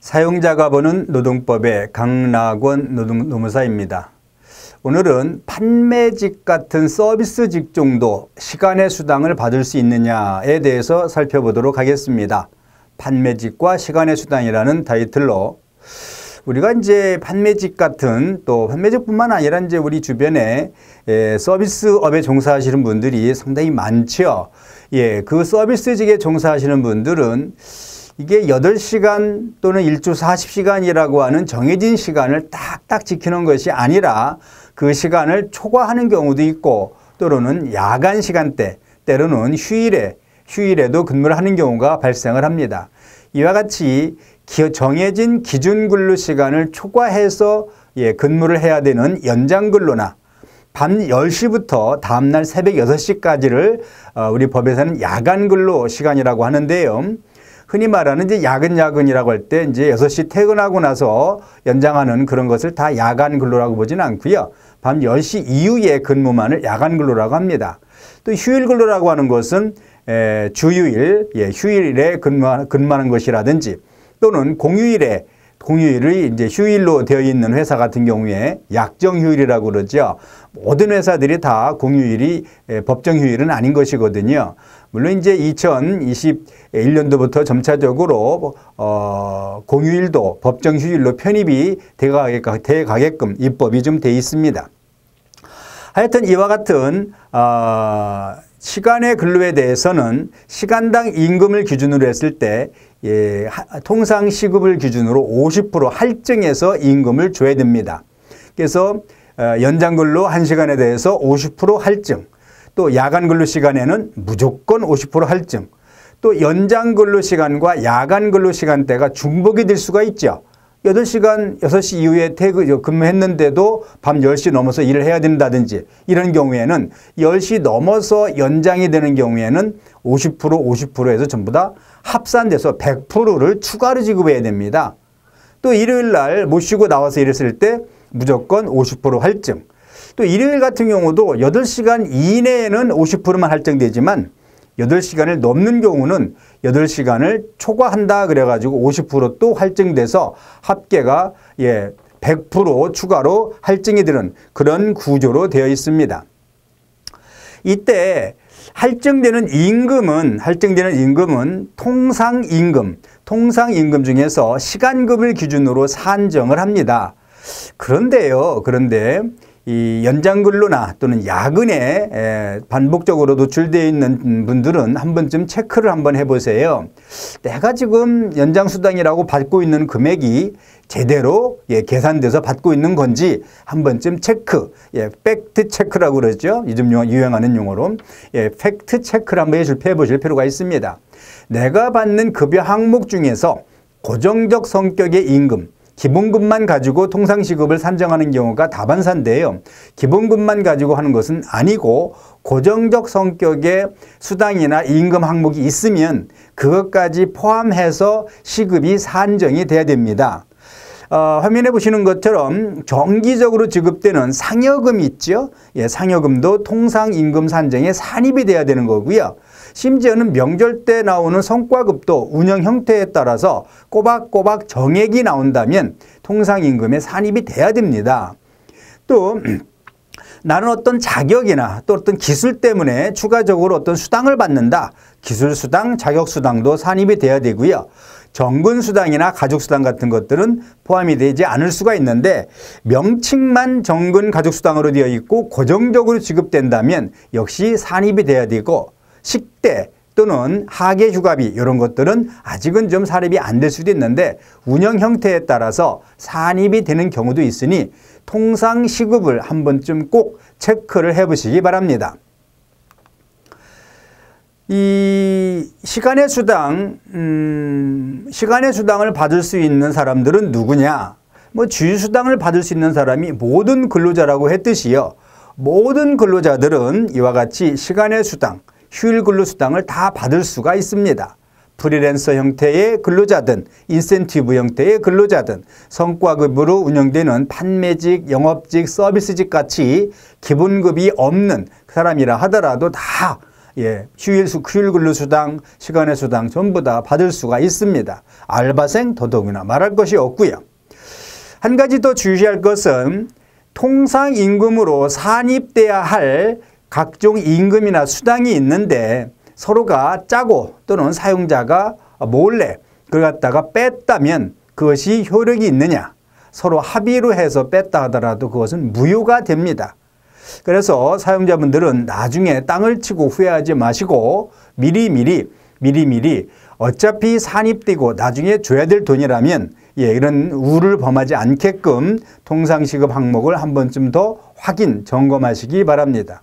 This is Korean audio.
사용자가 보는 노동법의 강락원 노동, 노무사입니다. 오늘은 판매직 같은 서비스 직종도 시간의 수당을 받을 수 있느냐에 대해서 살펴보도록 하겠습니다. 판매직과 시간의 수당이라는 타이틀로 우리가 이제 판매직 같은 또 판매직뿐만 아니라 이제 우리 주변에 예, 서비스업에 종사하시는 분들이 상당히 많죠. 예, 그 서비스직에 종사하시는 분들은 이게 8시간 또는 일주 40시간이라고 하는 정해진 시간을 딱딱 지키는 것이 아니라 그 시간을 초과하는 경우도 있고 또는 야간 시간대 때로는 휴일에 휴일에도 근무를 하는 경우가 발생을 합니다. 이와 같이 정해진 기준 근로 시간을 초과해서 예, 근무를 해야 되는 연장 근로나 밤 10시부터 다음날 새벽 6시까지를 어, 우리 법에서는 야간 근로 시간이라고 하는데요. 흔히 말하는 이제 야근야근이라고 할 때 이제 여섯 시 퇴근하고 나서 연장하는 그런 것을 다 야간 근로라고 보지는 않고요. 밤 열 시 이후에 근무만을 야간 근로라고 합니다. 또 휴일 근로라고 하는 것은 에, 주휴일, 예, 휴일에 근무, 근무하는 것이라든지 또는 공휴일에 공휴일이 이제 휴일로 되어 있는 회사 같은 경우에 약정 휴일이라고 그러죠. 모든 회사들이 다 공휴일이 예, 법정 휴일은 아닌 것이거든요. 물론 이제 2021년도부터 점차적으로 어, 공휴일도 법정 휴일로 편입이 돼가게끔 입법이 좀 돼 있습니다. 하여튼 이와 같은 어, 시간의 근로에 대해서는 시간당 임금을 기준으로 했을 때 예, 통상 시급을 기준으로 50% 할증해서 임금을 줘야 됩니다. 그래서 어, 연장 근로 한시간에 대해서 50% 할증, 또 야간 근로 시간에는 무조건 50% 할증, 또 연장 근로 시간과 야간 근로 시간대가 중복이 될 수가 있죠. 여덟 시간 여섯 시 이후에 퇴근, 근무했는데도 밤 열 시 넘어서 일을 해야 된다든지 이런 경우에는 열 시 넘어서 연장이 되는 경우에는 오십 프로, 오십 프로에서 전부 다 합산돼서 백프로를 추가로 지급해야 됩니다. 또 일요일 날못 쉬고 나와서 일했을 때 무조건 오십 프로 할증. 또 일요일 같은 경우도 여덟 시간 이내에는 오십 프로만 할증되지만 8 시간을 넘는 경우는 8 시간을 초과한다 그래가지고 50%또 할증돼서 합계가 예, 백0로 추가로 할증이 되는 그런 구조로 되어 있습니다. 이때 할증되는 임금은 할증되는 임금은 통상 임금, 통상 임금 중에서 시간급을 기준으로 산정을 합니다. 그런데요. 그런데 이 연장근로나 또는 야근에 반복적으로 노출되어 있는 분들은 한 번쯤 체크를 한번 해보세요. 내가 지금 연장수당이라고 받고 있는 금액이 제대로 예, 계산돼서 받고 있는 건지 한 번쯤 체크, 예, 팩트 체크라고 그러죠. 요즘 유행하는 용어로. 예, 팩트 체크를 한번 해보실 필요가 있습니다. 내가 받는 급여 항목 중에서 고정적 성격의 임금, 기본급만 가지고 통상시급을 산정하는 경우가 다반사인데요. 기본급만 가지고 하는 것은 아니고 고정적 성격의 수당이나 임금 항목이 있으면 그것까지 포함해서 시급이 산정이 돼야 됩니다. 어, 화면에 보시는 것처럼 정기적으로 지급되는 상여금 있죠. 예, 상여금도 통상임금 산정에 산입이 돼야 되는 거고요. 심지어는 명절 때 나오는 성과급도 운영 형태에 따라서 꼬박꼬박 정액이 나온다면 통상임금에 산입이 돼야 됩니다. 또 나는 어떤 자격이나 또 어떤 기술 때문에 추가적으로 어떤 수당을 받는다. 기술수당, 자격수당도 산입이 돼야 되고요. 정근수당이나 가족수당 같은 것들은 포함이 되지 않을 수가 있는데 명칭만 정근 가족수당으로 되어 있고 고정적으로 지급된다면 역시 산입이 돼야 되고 식대 또는 하계 휴가비 이런 것들은 아직은 좀 산입이 안 될 수도 있는데 운영 형태에 따라서 산입이 되는 경우도 있으니 통상 시급을 한 번쯤 꼭 체크를 해보시기 바랍니다. 이 시간의 수당, 음, 시간의 수당을 받을 수 있는 사람들은 누구냐? 뭐 주휴수당을 받을 수 있는 사람이 모든 근로자라고 했듯이요. 모든 근로자들은 이와 같이 시간의 수당, 휴일 근로 수당을 다 받을 수가 있습니다. 프리랜서 형태의 근로자든 인센티브 형태의 근로자든 성과급으로 운영되는 판매직, 영업직, 서비스직 같이 기본급이 없는 사람이라 하더라도 다 예, 휴일, 수, 휴일 근로 수당, 시간의 수당 전부 다 받을 수가 있습니다. 알바생 더더이나 말할 것이 없고요. 한 가지 더 주의할 것은 통상 임금으로 산입돼야 할 각종 임금이나 수당이 있는데 서로가 짜고 또는 사용자가 몰래 그걸 갖다가 뺐다면 그것이 효력이 있느냐 서로 합의로 해서 뺐다 하더라도 그것은 무효가 됩니다. 그래서 사용자분들은 나중에 땅을 치고 후회하지 마시고 미리미리 미리미리 어차피 산입되고 나중에 줘야 될 돈이라면 예, 이런 우를 범하지 않게끔 통상시급 항목을 한 번쯤 더 확인, 점검하시기 바랍니다.